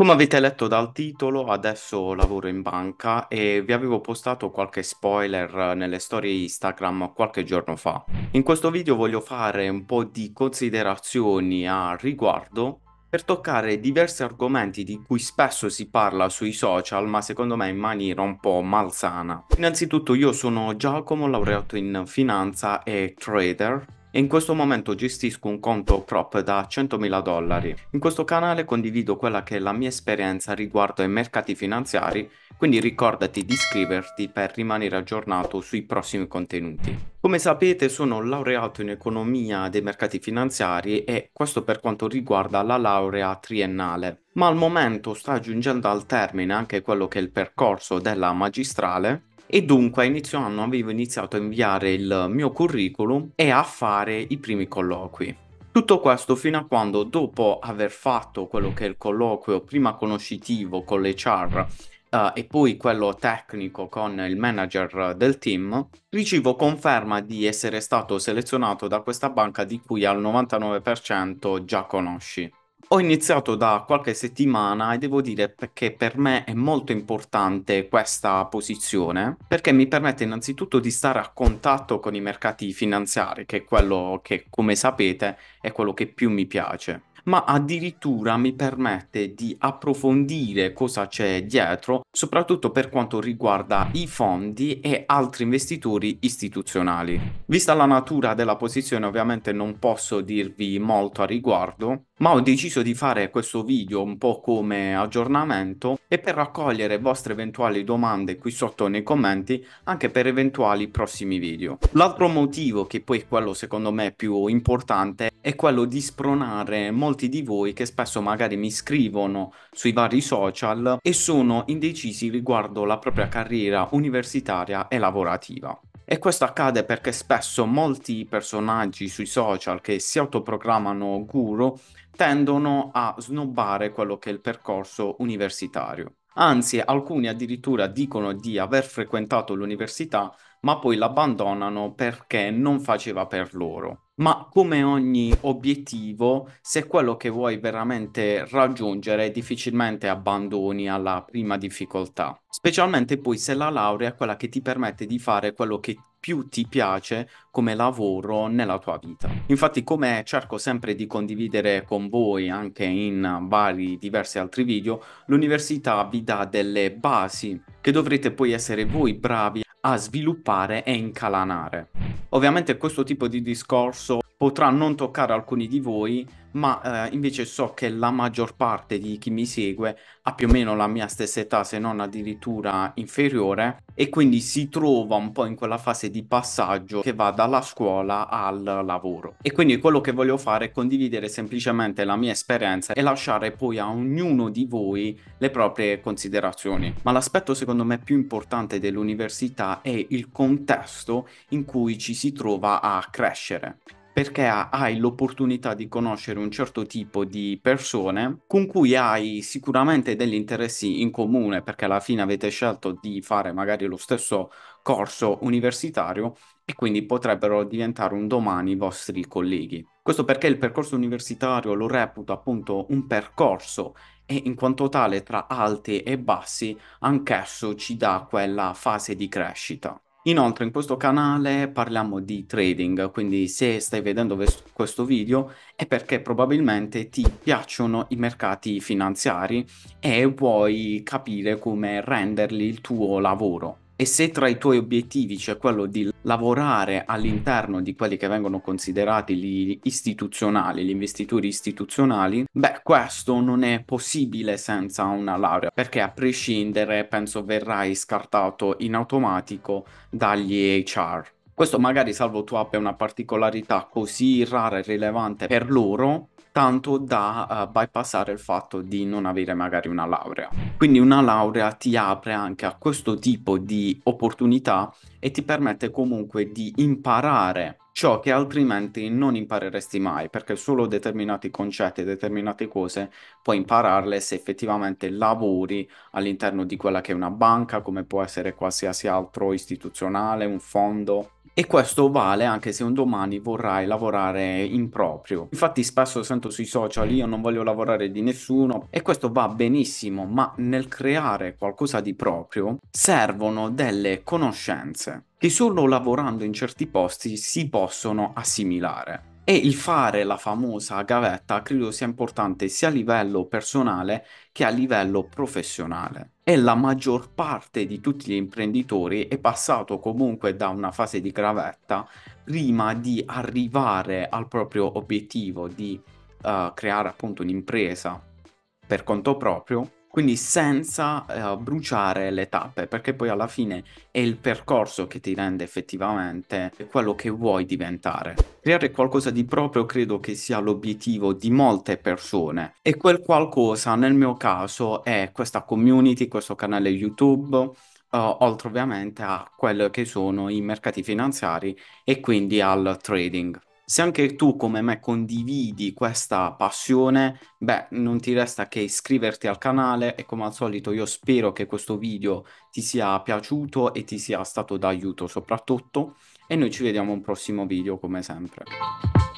Come avete letto dal titolo, adesso lavoro in banca e vi avevo postato qualche spoiler nelle storie Instagram qualche giorno fa. In questo video voglio fare un po' di considerazioni a riguardo per toccare diversi argomenti di cui spesso si parla sui social, ma secondo me in maniera un po' malsana. Innanzitutto io sono Giacomo, laureato in finanza e trader e in questo momento gestisco un conto prop da 100.000 dollari. In questo canale condivido quella che è la mia esperienza riguardo ai mercati finanziari, quindi ricordati di iscriverti per rimanere aggiornato sui prossimi contenuti. Come sapete sono laureato in economia dei mercati finanziari e questo per quanto riguarda la laurea triennale, ma al momento sta giungendo al termine anche quello che è il percorso della magistrale e dunque a inizio anno avevo iniziato a inviare il mio curriculum e a fare i primi colloqui. Tutto questo fino a quando, dopo aver fatto quello che è il colloquio, prima conoscitivo con l'HR uh, eh, e poi quello tecnico con il manager del team, ricevo conferma di essere stato selezionato da questa banca di cui al 99% già conosci. Ho iniziato da qualche settimana e devo dire che per me è molto importante questa posizione perché mi permette innanzitutto di stare a contatto con i mercati finanziari, che è quello che, come sapete, è quello che più mi piace ma addirittura mi permette di approfondire cosa c'è dietro, soprattutto per quanto riguarda i fondi e altri investitori istituzionali. Vista la natura della posizione ovviamente non posso dirvi molto a riguardo, ma ho deciso di fare questo video un po' come aggiornamento e per raccogliere vostre eventuali domande qui sotto nei commenti anche per eventuali prossimi video. L'altro motivo che poi è quello secondo me più importante è quello di spronare molti molti di voi che spesso magari mi scrivono sui vari social e sono indecisi riguardo la propria carriera universitaria e lavorativa. E questo accade perché spesso molti personaggi sui social che si autoproclamano guru tendono a snobbare quello che è il percorso universitario. Anzi, alcuni addirittura dicono di aver frequentato l'università ma poi l'abbandonano perché non faceva per loro. Ma come ogni obiettivo, se quello che vuoi veramente raggiungere, difficilmente abbandoni alla prima difficoltà. Specialmente poi se la laurea è quella che ti permette di fare quello che più ti piace come lavoro nella tua vita. Infatti, come cerco sempre di condividere con voi anche in vari diversi altri video, l'università vi dà delle basi che dovrete poi essere voi bravi a sviluppare e incalanare. Ovviamente questo tipo di discorso potrà non toccare alcuni di voi, ma eh, invece so che la maggior parte di chi mi segue ha più o meno la mia stessa età, se non addirittura inferiore, e quindi si trova un po' in quella fase di passaggio che va dalla scuola al lavoro. E quindi quello che voglio fare è condividere semplicemente la mia esperienza e lasciare poi a ognuno di voi le proprie considerazioni. Ma l'aspetto secondo me più importante dell'università è il contesto in cui ci si trova a crescere perché hai l'opportunità di conoscere un certo tipo di persone con cui hai sicuramente degli interessi in comune, perché alla fine avete scelto di fare magari lo stesso corso universitario e quindi potrebbero diventare un domani i vostri colleghi. Questo perché il percorso universitario lo reputo appunto un percorso e in quanto tale tra alti e bassi anch'esso ci dà quella fase di crescita. Inoltre in questo canale parliamo di trading, quindi se stai vedendo questo video è perché probabilmente ti piacciono i mercati finanziari e vuoi capire come renderli il tuo lavoro. E se tra i tuoi obiettivi c'è quello di lavorare all'interno di quelli che vengono considerati gli istituzionali, gli investitori istituzionali, beh, questo non è possibile senza una laurea, perché a prescindere penso verrai scartato in automatico dagli HR. Questo magari salvo tu abbia una particolarità così rara e rilevante per loro tanto da uh, bypassare il fatto di non avere magari una laurea. Quindi una laurea ti apre anche a questo tipo di opportunità e ti permette comunque di imparare ciò che altrimenti non impareresti mai, perché solo determinati concetti e determinate cose puoi impararle se effettivamente lavori all'interno di quella che è una banca, come può essere qualsiasi altro istituzionale, un fondo e questo vale anche se un domani vorrai lavorare in proprio. Infatti spesso sento sui social io non voglio lavorare di nessuno e questo va benissimo, ma nel creare qualcosa di proprio servono delle conoscenze che solo lavorando in certi posti si possono assimilare. E il fare la famosa gavetta credo sia importante sia a livello personale che a livello professionale. E la maggior parte di tutti gli imprenditori è passato comunque da una fase di gavetta prima di arrivare al proprio obiettivo di uh, creare appunto un'impresa per conto proprio quindi senza eh, bruciare le tappe, perché poi alla fine è il percorso che ti rende effettivamente quello che vuoi diventare. Creare qualcosa di proprio credo che sia l'obiettivo di molte persone e quel qualcosa nel mio caso è questa community, questo canale YouTube, Uh, oltre ovviamente a quello che sono i mercati finanziari e quindi al trading. Se anche tu come me condividi questa passione, beh, non ti resta che iscriverti al canale e come al solito io spero che questo video ti sia piaciuto e ti sia stato d'aiuto soprattutto e noi ci vediamo un prossimo video come sempre.